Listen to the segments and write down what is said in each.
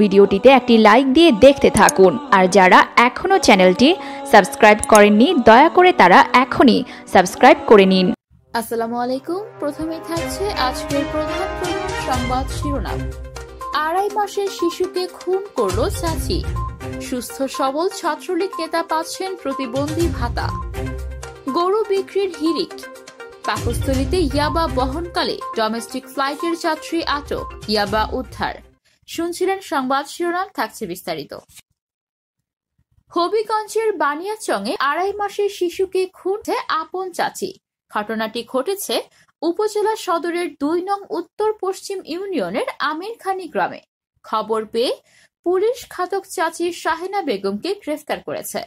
ভিডিওটিতে একটি লাইক দিয়ে দেখতে থাকুন আর যারা এখনও চ্যানেলটি সাবস্ক্রাইব করেননি দয়া করে তারা এখনই সাবস্ক্রাইব করে নিন আসসালামু আলাইকুম প্রথমে থাকছে আজকের প্রধান প্রধান সংবাদ শিরোনাম আড়াই মাসের শিশুকে খুন করল চাচি সুস্থ সবল ছাত্রলীগ নেতা পাচ্ছেন প্রতিবন্ধী ভাতা গরু বিক্রির হিরিক পাকস্থলিতে ইয়াবা বহনকালে ডোমেস্টিক ফ্লাইটের যাত্রী আটক ইয়াবা উদ্ধার শুনছিলেন সংবাদ শিরোনাম থাকছে বিস্তারিত হবিগঞ্জের বানিয়াচংয়ে আড়াই মাসের শিশুকে খুঁজছে আপন চাচি ঘটনাটি ঘটেছে উপজেলা সদরের দুই নং উত্তর পশ্চিম ইউনিয়নের আমিরখানি গ্রামে খবর পেয়ে পুলিশ খাতক চাচি শাহিনা বেগমকে গ্রেফতার করেছে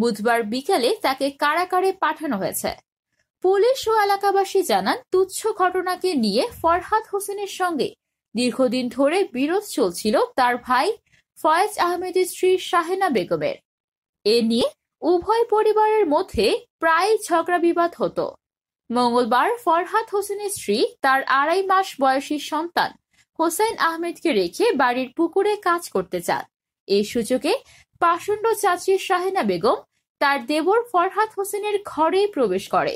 বুধবার বিকালে তাকে কারাগারে পাঠানো হয়েছে পুলিশ ও এলাকাবাসী জানান তুচ্ছ ঘটনাকে নিয়ে ফরহাদ হোসেনের সঙ্গে দীর্ঘদিন ধরে বিরোধ চলছিল তার ভাই ফয়েজ আহমেদের স্ত্রী শাহেনা বেগমের। এ নিয়ে উভয় পরিবারের মধ্যে প্রায়ই ঝগড়া বিবাদ হতো। মঙ্গলবার ফরহাদ হোসেনের স্ত্রী তার আড়াই মাস বয়সী সন্তান হোসেন আহমেদকে রেখে বাড়ির পুকুরে কাজ করতে চান এই সুযোগে পাষণ্ড চাচি শাহেনা বেগম তার দেবর ফরহাদ হোসেনের ঘরে প্রবেশ করে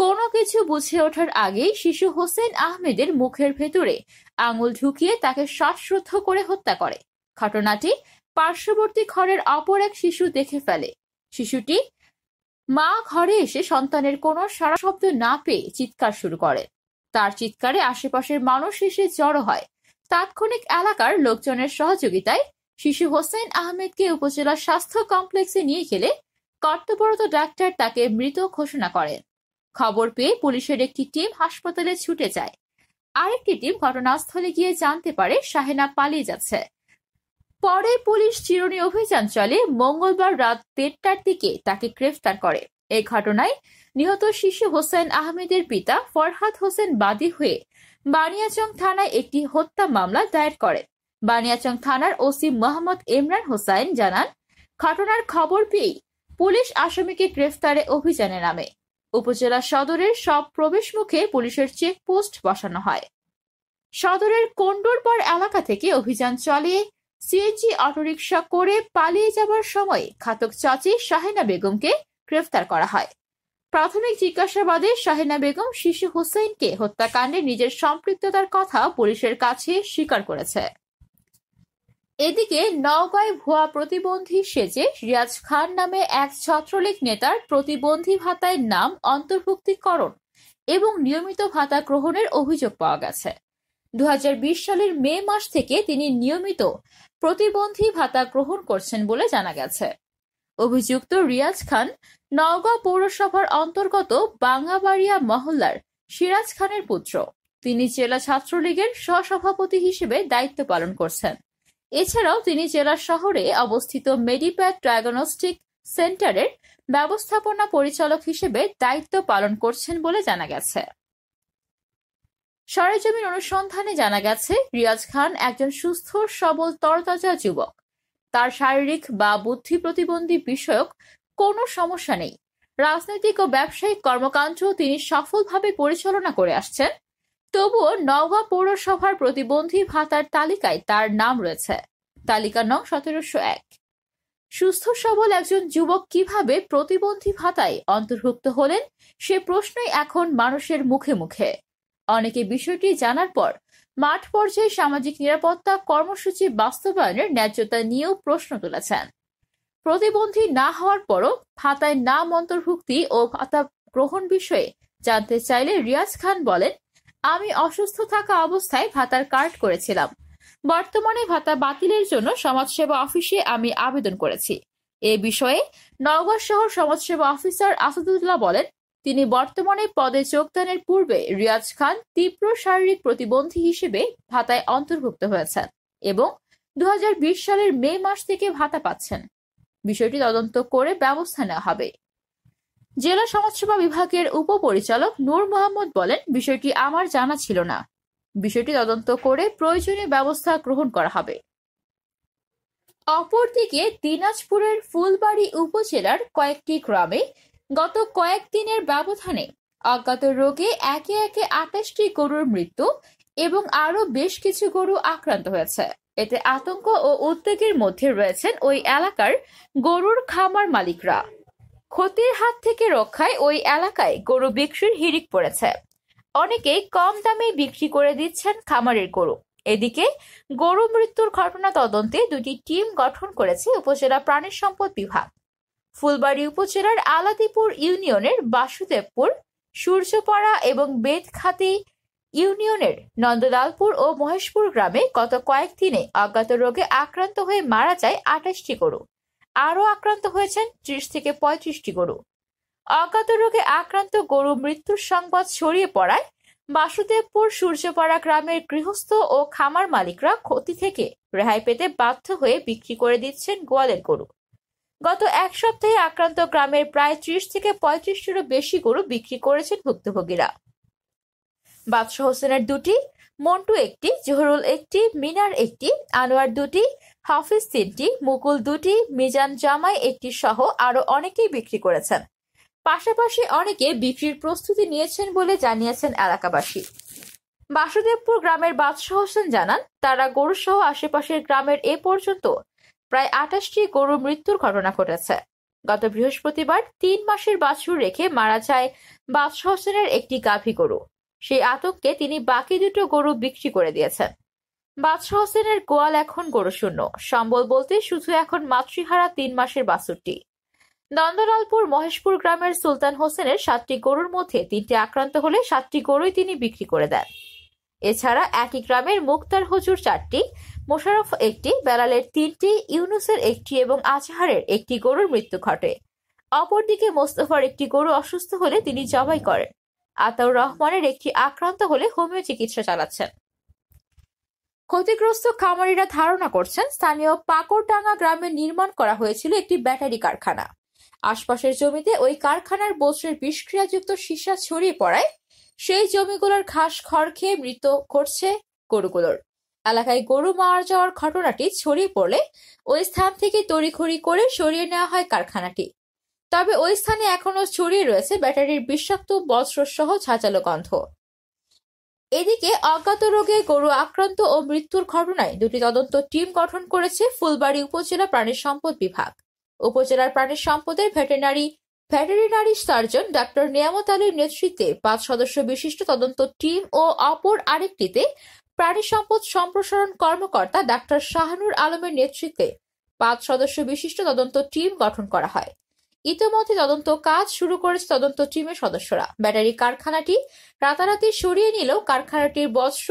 কোনো কিছু বুঝে ওঠার আগেই শিশু হোসেন আহমেদের মুখের ভেতরে আঙুল ঢুকিয়ে তাকে শ্বাসরুদ্ধ করে হত্যা করে ঘটনাটি পার্শ্ববর্তী ঘরের অপর এক শিশু দেখে ফেলে শিশুটি মা ঘরে এসে সন্তানের কোনো সারা শব্দ না পেয়ে চিৎকার শুরু করে তার চিৎকারে আশেপাশের মানুষ এসে জড়ো হয় তাৎক্ষণিক এলাকার লোকজনের সহযোগিতায় শিশু হোসেন আহমেদকে উপজেলা স্বাস্থ্য কমপ্লেক্সে নিয়ে গেলে কর্তব্যরত ডাক্তার তাকে মৃত ঘোষণা করেন খবর পেয়ে পুলিশের একটি টিম হাসপাতালে ছুটে যায় আরেকটি টিম ঘটনাস্থলে গিয়ে জানতে পারে শাহেনা পালিয়ে যাচ্ছে পরে পুলিশ চিরুনি অভিযান চলে মঙ্গলবার রাত দেড়টার দিকে তাকে গ্রেফতার করে এ ঘটনায় নিহত শিশু হোসেন আহমেদের পিতা ফরহাদ হোসেন বাদী হয়ে বানিয়াচং থানায় একটি হত্যা মামলা দায়ের করেন বানিয়াচং থানার ওসি মোহাম্মদ ইমরান হোসাইন জানান ঘটনার খবর পেয়েই পুলিশ আসামিকে গ্রেফতারে অভিযানে নামে উপজেলা সদরের সব প্রবেশমুখে পুলিশের চেকপোস্ট বসানো হয় সদরের কোন্ডরপার এলাকা থেকে অভিযান চলে সিএনজি অটোরিকশা করে পালিয়ে যাবার সময় ঘাতক চাচি শাহিনা বেগমকে গ্রেফতার করা হয় প্রাথমিক জিজ্ঞাসাবাদে শাহিনা বেগম শিশু হোসেনকে হত্যাকাণ্ডে নিজের সম্পৃক্ততার কথা পুলিশের কাছে স্বীকার করেছে এদিকে নওগাঁয় ভুয়া প্রতিবন্ধী সেজে রিয়াজ খান নামে এক ছাত্রলীগ নেতার প্রতিবন্ধী ভাতায় নাম অন্তর্ভুক্তিকরণ এবং নিয়মিত ভাতা গ্রহণের অভিযোগ পাওয়া গেছে দু সালের মে মাস থেকে তিনি নিয়মিত প্রতিবন্ধী ভাতা গ্রহণ করছেন বলে জানা গেছে অভিযুক্ত রিয়াজ খান নওগাঁ পৌরসভার অন্তর্গত বাঙাবাড়িয়া মহল্লার সিরাজ খানের পুত্র তিনি জেলা ছাত্রলীগের সহসভাপতি হিসেবে দায়িত্ব পালন করছেন এছাড়াও তিনি জেলা শহরে অবস্থিত মেডিপ্যাড ডায়াগনস্টিক সেন্টারের ব্যবস্থাপনা পরিচালক হিসেবে দায়িত্ব পালন করছেন বলে জানা গেছে সরেজমিন অনুসন্ধানে জানা গেছে রিয়াজ খান একজন সুস্থ সবল তরতাজা যুবক তার শারীরিক বা বুদ্ধি প্রতিবন্ধী বিষয়ক কোনো সমস্যা নেই রাজনৈতিক ও ব্যবসায়িক কর্মকাণ্ড তিনি সফলভাবে পরিচালনা করে আসছেন তবুও নওগাঁ পৌরসভার প্রতিবন্ধী ভাতার তালিকায় তার নাম রয়েছে তালিকা নং সতেরোশো এক সুস্থ সবল একজন যুবক কিভাবে প্রতিবন্ধী ভাতায় অন্তর্ভুক্ত হলেন সে প্রশ্নই এখন মানুষের মুখে মুখে অনেকে বিষয়টি জানার পর মাঠ পর্যায়ে সামাজিক নিরাপত্তা কর্মসূচি বাস্তবায়নের ন্যায্যতা নিয়েও প্রশ্ন তুলেছেন প্রতিবন্ধী না হওয়ার পরও ভাতায় নাম অন্তর্ভুক্তি ও ভাতা গ্রহণ বিষয়ে জানতে চাইলে রিয়াজ খান বলেন আমি অসুস্থ থাকা অবস্থায় ভাতার কার্ড করেছিলাম বর্তমানে ভাতা বাতিলের জন্য সমাজসেবা অফিসে আমি আবেদন করেছি এ বিষয়ে নওগাঁ শহর সমাজসেবা অফিসার আসাদুল্লাহ বলেন তিনি বর্তমানে পদে যোগদানের পূর্বে রিয়াজ খান তীব্র শারীরিক প্রতিবন্ধী হিসেবে ভাতায় অন্তর্ভুক্ত হয়েছেন এবং দু সালের মে মাস থেকে ভাতা পাচ্ছেন বিষয়টি তদন্ত করে ব্যবস্থা নেওয়া হবে জেলা সমাজসেবা বিভাগের উপপরিচালক নূর মোহাম্মদ বলেন বিষয়টি আমার জানা ছিল না বিষয়টি তদন্ত করে প্রয়োজনীয় ব্যবস্থা গ্রহণ করা হবে অপরদিকে দিনাজপুরের ফুলবাড়ি উপজেলার কয়েকটি গ্রামে গত কয়েকদিনের ব্যবধানে অজ্ঞাত রোগে একে একে আঠাশটি গরুর মৃত্যু এবং আরো বেশ কিছু গরু আক্রান্ত হয়েছে এতে আতঙ্ক ও উদ্বেগের মধ্যে রয়েছেন ওই এলাকার গরুর খামার মালিকরা ক্ষতির হাত থেকে রক্ষায় ওই এলাকায় গরু বিক্রির হিড়িক পড়েছে অনেকেই কম দামে বিক্রি করে দিচ্ছেন খামারের গরু এদিকে গরু মৃত্যুর ঘটনা তদন্তে দুটি টিম গঠন করেছে উপজেলা প্রাণী সম্পদ বিভাগ ফুলবাড়ী উপজেলার আলাদিপুর ইউনিয়নের বাসুদেবপুর সূর্যপাড়া এবং বেদখাতি ইউনিয়নের নন্দলালপুর ও মহেশপুর গ্রামে গত কয়েকদিনে অজ্ঞাত রোগে আক্রান্ত হয়ে মারা যায় আঠাশটি গরু আরও আক্রান্ত হয়েছেন ত্রিশ থেকে পঁয়ত্রিশটি গরু অজ্ঞাত রোগে আক্রান্ত গরু মৃত্যুর সংবাদ ছড়িয়ে পড়ায় বাসুদেবপুর সূর্যপাড়া গ্রামের গৃহস্থ ও খামার মালিকরা ক্ষতি থেকে রেহাই পেতে বাধ্য হয়ে বিক্রি করে দিচ্ছেন গোয়ালের গরু গত এক সপ্তাহে আক্রান্ত গ্রামের প্রায় ত্রিশ থেকে পঁয়ত্রিশটিরও বেশি গরু বিক্রি করেছেন ভুক্তভোগীরা বাদশাহ হোসেনের দুটি মন্টু একটি জহরুল একটি মিনার একটি আনোয়ার দুটি হাফিজ তিনটি মুকুল দুটি মিজান জামাই একটি সহ আরও অনেকেই বিক্রি করেছেন পাশাপাশি অনেকে বিক্রির প্রস্তুতি নিয়েছেন বলে জানিয়েছেন এলাকাবাসী বাসুদেবপুর গ্রামের বাদশাহ হোসেন জানান তারা গরুসহ আশেপাশের গ্রামের এ পর্যন্ত প্রায় আঠাশটি গরু মৃত্যুর ঘটনা ঘটেছে গত বৃহস্পতিবার তিন মাসের বাছুর রেখে মারা যায় বাদশাহ হোসেনের একটি গাভী গরু সেই আতঙ্কে তিনি বাকি দুটো গরু বিক্রি করে দিয়েছেন বাদশাহ হোসেনের গোয়াল এখন গরুশূন্য, সম্বল বলতে শুধু এখন মাতৃহারা তিন মাসের বাসুরটি নন্দলালপুর মহেশপুর গ্রামের সুলতান হোসেনের সাতটি গরুর মধ্যে তিনটি আক্রান্ত হলে সাতটি গরুই তিনি বিক্রি করে দেন এছাড়া একই গ্রামের মুক্তার হজুর চারটি মোশারফ একটি বেলালের তিনটি ইউনুসের একটি এবং আজহারের একটি গরুর মৃত্যু ঘটে অপরদিকে মোস্তফার একটি গরু অসুস্থ হলে তিনি জবাই করেন আতাউর রহমানের একটি আক্রান্ত হলে হোমিও চিকিৎসা চালাচ্ছেন ক্ষতিগ্রস্ত খামারিরা ধারণা করছেন স্থানীয় পাকরডাঙ্গা গ্রামে নির্মাণ করা হয়েছিল একটি ব্যাটারি কারখানা আশপাশের জমিতে ওই কারখানার বস্ত্রের বিষক্রিয়াযুক্ত সীসা ছড়িয়ে পড়ায় সেই জমিগুলোর ঘাস খড় খেয়ে মৃত করছে গরুগুলোর এলাকায় গরু মারা যাওয়ার ঘটনাটি ছড়িয়ে পড়লে ওই স্থান থেকে তড়িখড়ি করে সরিয়ে নেওয়া হয় কারখানাটি তবে ওই স্থানে এখনও ছড়িয়ে রয়েছে ব্যাটারির বিষাক্ত সহ ছাঁচালো গন্ধ এদিকে অজ্ঞাত রোগে গরু আক্রান্ত ও মৃত্যুর ঘটনায় দুটি তদন্ত টিম গঠন করেছে ফুলবাড়ী উপজেলা প্রাণী সম্পদ বিভাগ উপজেলার প্রাণী সম্পদের ভেটেরিনারি ভেটেরিনারি সার্জন ডক্টর নিয়ামত আলীর নেতৃত্বে পাঁচ সদস্য বিশিষ্ট তদন্ত টিম ও অপর আরেকটিতে প্রাণী সম্পদ সম্প্রসারণ কর্মকর্তা ডাক্তার শাহানুর আলমের নেতৃত্বে পাঁচ সদস্য বিশিষ্ট তদন্ত টিম গঠন করা হয় ইতিমধ্যে তদন্ত কাজ শুরু করেছে তদন্ত টিমের সদস্যরা ব্যাটারি কারখানাটি রাতারাতি সরিয়ে নিলেও কারখানাটির বস্ত্র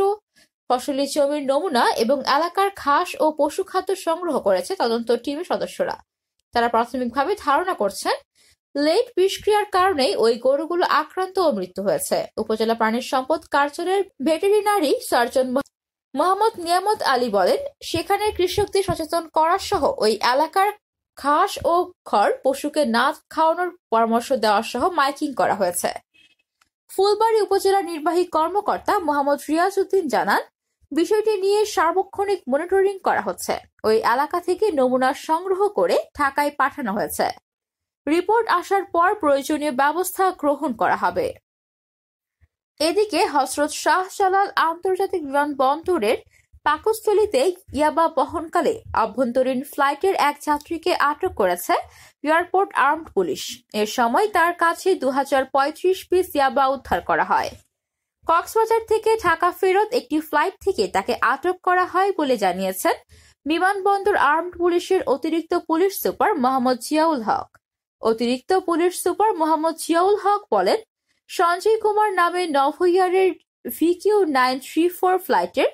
ফসলি জমির নমুনা এবং এলাকার ঘাস ও পশু খাদ্য সংগ্রহ করেছে তদন্ত টিমের সদস্যরা তারা প্রাথমিকভাবে ধারণা করছেন লেট বিষক্রিয়ার কারণেই ওই গরুগুলো আক্রান্ত ও মৃত্যু হয়েছে উপজেলা প্রাণী সম্পদ কার্যালয়ের ভেটেরিনারি সার্জন মোহাম্মদ নিয়ামত আলী বলেন সেখানে কৃষকদের সচেতন করা সহ ওই এলাকার ঘাস ও খড় পশুকে না খাওয়ানোর পরামর্শ দেওয়া সহ মাইকিং করা হয়েছে ফুলবাড়ী উপজেলা নির্বাহী কর্মকর্তা মোহাম্মদ রিয়াজ উদ্দিন জানান বিষয়টি নিয়ে সার্বক্ষণিক মনিটরিং করা হচ্ছে ওই এলাকা থেকে নমুনা সংগ্রহ করে ঢাকায় পাঠানো হয়েছে রিপোর্ট আসার পর প্রয়োজনীয় ব্যবস্থা গ্রহণ করা হবে এদিকে হজরত শাহজালাল আন্তর্জাতিক বিমানবন্দরের পাকস্থলীতে ইয়াবা বহনকালে অভ্যন্তরীণ ফ্লাইটের এক যাত্রীকে আটক করেছে এয়ারপোর্ট আর্মড পুলিশ এর সময় তার কাছে দু পিস ইয়াবা উদ্ধার করা হয় কক্সবাজার থেকে ঢাকা ফেরত একটি ফ্লাইট থেকে তাকে আটক করা হয় বলে জানিয়েছেন বিমানবন্দর আর্মড পুলিশের অতিরিক্ত পুলিশ সুপার মোহাম্মদ জিয়াউল হক অতিরিক্ত পুলিশ সুপার মোহাম্মদ জিয়াউল হক বলেন সঞ্জয় কুমার নামে নভইয়ারের ভিকিউ নাইন থ্রি ফোর ফ্লাইটের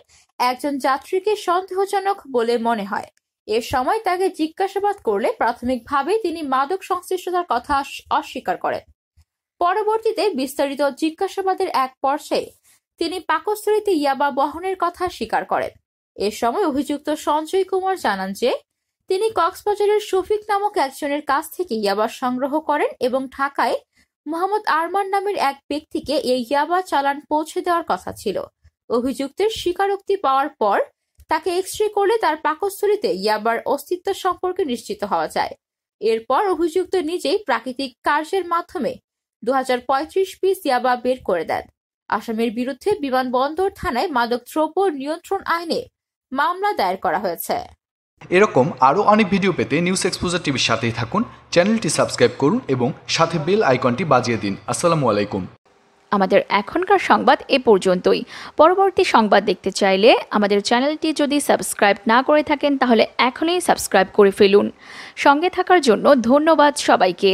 একজন যাত্রীকে সন্দেহজনক বলে মনে হয় এ সময় তাকে জিজ্ঞাসাবাদ করলে প্রাথমিকভাবে তিনি মাদক সংশ্লিষ্টতার কথা অস্বীকার করেন পরবর্তীতে বিস্তারিত জিজ্ঞাসাবাদের এক পর্যায়ে তিনি পাকস্থলীতে ইয়াবা বহনের কথা স্বীকার করেন এ সময় অভিযুক্ত সঞ্জয় কুমার জানান যে তিনি কক্সবাজারের শফিক নামক একজনের কাছ থেকে ইয়াবা সংগ্রহ করেন এবং ঢাকায় মোহাম্মদ আরমান নামের এক ব্যক্তিকে এই ইয়াবা চালান পৌঁছে দেওয়ার কথা ছিল অভিযুক্তের স্বীকারোক্তি পাওয়ার পর তাকে এক্স রে করলে তার পাকস্থলীতে ইয়াবার অস্তিত্ব সম্পর্কে নিশ্চিত হওয়া যায় এরপর অভিযুক্ত নিজেই প্রাকৃতিক কার্যের মাধ্যমে দু পিস ইয়াবা বের করে দেন আসামের বিরুদ্ধে বিমানবন্দর থানায় মাদক দ্রব্য নিয়ন্ত্রণ আইনে মামলা দায়ের করা হয়েছে এরকম আরও অনেক ভিডিও পেতে নিউজ এক্সপোজার টিভির সাথেই থাকুন চ্যানেলটি সাবস্ক্রাইব করুন এবং সাথে বেল আইকনটি বাজিয়ে দিন আসসালামু আলাইকুম আমাদের এখনকার সংবাদ এ পর্যন্তই পরবর্তী সংবাদ দেখতে চাইলে আমাদের চ্যানেলটি যদি সাবস্ক্রাইব না করে থাকেন তাহলে এখনই সাবস্ক্রাইব করে ফেলুন সঙ্গে থাকার জন্য ধন্যবাদ সবাইকে